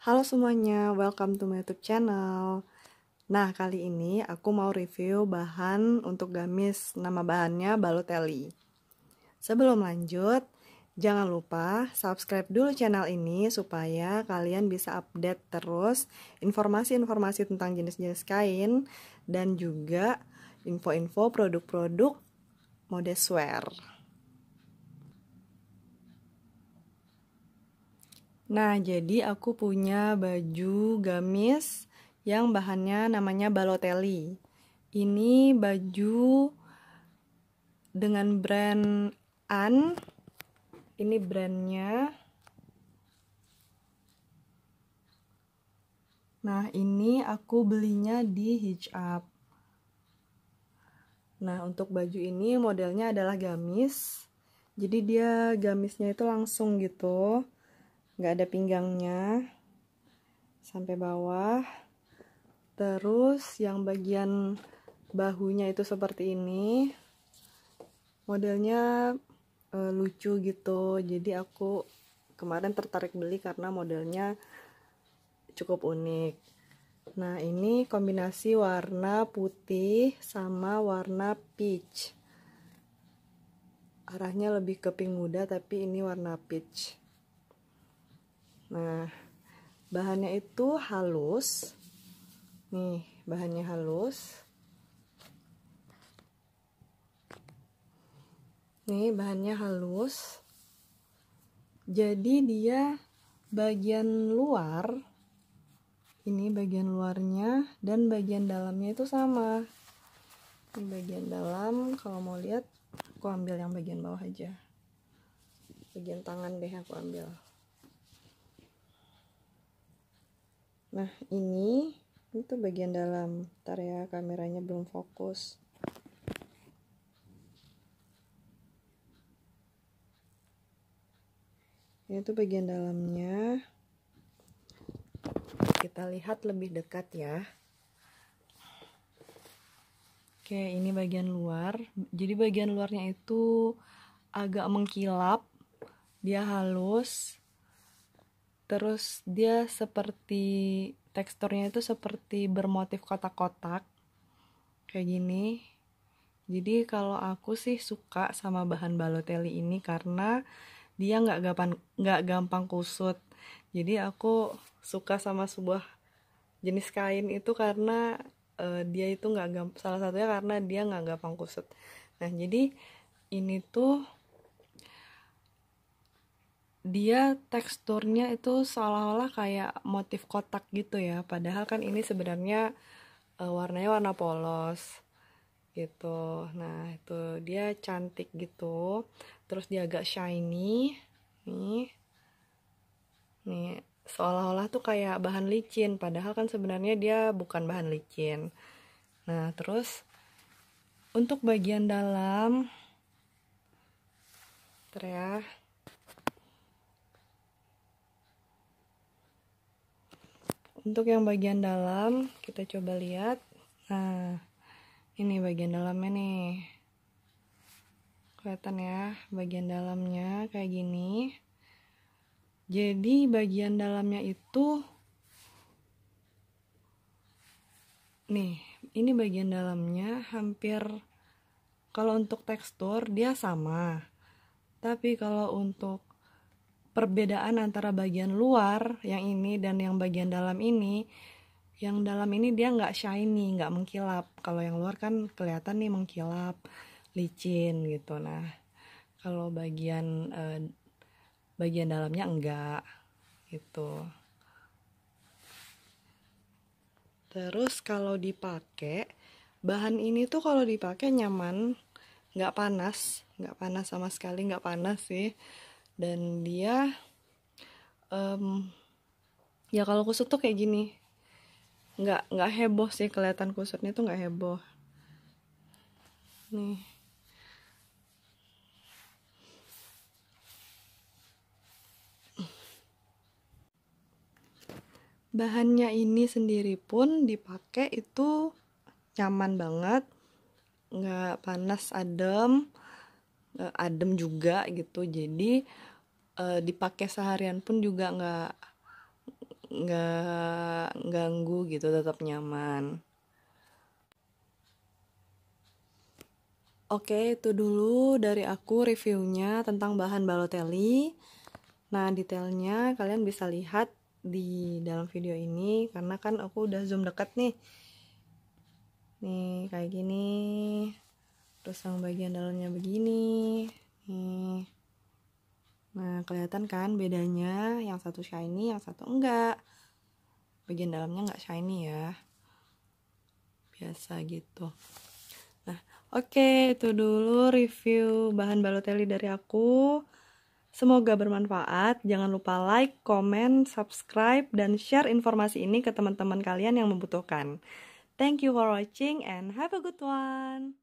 Halo semuanya, welcome to my YouTube channel. Nah, kali ini aku mau review bahan untuk gamis. Nama bahannya Balotelli. Sebelum lanjut, jangan lupa subscribe dulu channel ini supaya kalian bisa update terus informasi-informasi tentang jenis-jenis kain dan juga info-info produk-produk mode swear. Nah, jadi aku punya baju gamis yang bahannya namanya Balotelli. Ini baju dengan brand An. Ini brandnya. Nah, ini aku belinya di Hitch Up. Nah, untuk baju ini modelnya adalah gamis. Jadi dia gamisnya itu langsung gitu nggak ada pinggangnya sampai bawah terus yang bagian bahunya itu seperti ini modelnya e, lucu gitu jadi aku kemarin tertarik beli karena modelnya cukup unik nah ini kombinasi warna putih sama warna peach arahnya lebih ke pink muda tapi ini warna peach Nah, bahannya itu halus. Nih, bahannya halus. Nih, bahannya halus. Jadi dia bagian luar ini bagian luarnya dan bagian dalamnya itu sama. Ini bagian dalam kalau mau lihat aku ambil yang bagian bawah aja. Bagian tangan deh aku ambil. nah ini itu bagian dalam ntar ya kameranya belum fokus ini tuh bagian dalamnya kita lihat lebih dekat ya oke ini bagian luar jadi bagian luarnya itu agak mengkilap dia halus terus dia seperti teksturnya itu seperti bermotif kotak-kotak kayak gini jadi kalau aku sih suka sama bahan balotelli ini karena dia nggak gampang nggak gampang kusut jadi aku suka sama sebuah jenis kain itu karena uh, dia itu nggak gampang salah satunya karena dia nggak gampang kusut nah jadi ini tuh dia teksturnya itu seolah-olah kayak motif kotak gitu ya padahal kan ini sebenarnya uh, warnanya warna polos gitu nah itu dia cantik gitu terus dia agak shiny nih nih seolah-olah tuh kayak bahan licin padahal kan sebenarnya dia bukan bahan licin nah terus untuk bagian dalam teriak ya untuk yang bagian dalam kita coba lihat nah ini bagian dalamnya nih kelihatan ya bagian dalamnya kayak gini jadi bagian dalamnya itu nih ini bagian dalamnya hampir kalau untuk tekstur dia sama tapi kalau untuk perbedaan antara bagian luar yang ini dan yang bagian dalam ini yang dalam ini dia nggak shiny nggak mengkilap kalau yang luar kan kelihatan nih mengkilap licin gitu nah kalau bagian eh, bagian dalamnya enggak gitu terus kalau dipakai bahan ini tuh kalau dipakai nyaman nggak panas nggak panas sama sekali nggak panas sih dan dia um, ya kalau kusut tuh kayak gini nggak nggak heboh sih kelihatan kusutnya tuh nggak heboh nih bahannya ini sendiri pun dipakai itu nyaman banget nggak panas adem adem juga gitu jadi Eh, dipakai seharian pun juga nggak nggak ganggu gitu tetap nyaman Oke, itu dulu dari aku reviewnya tentang bahan Balotelli. Nah, detailnya kalian bisa lihat di dalam video ini karena kan aku udah zoom deket nih. Nih, kayak gini. Terus yang bagian dalamnya begini. Nih. Nah, kelihatan kan bedanya yang satu shiny, yang satu enggak. Bagian dalamnya enggak shiny ya. Biasa gitu. Nah, oke okay, itu dulu review bahan balotelli dari aku. Semoga bermanfaat. Jangan lupa like, comment, subscribe, dan share informasi ini ke teman-teman kalian yang membutuhkan. Thank you for watching and have a good one.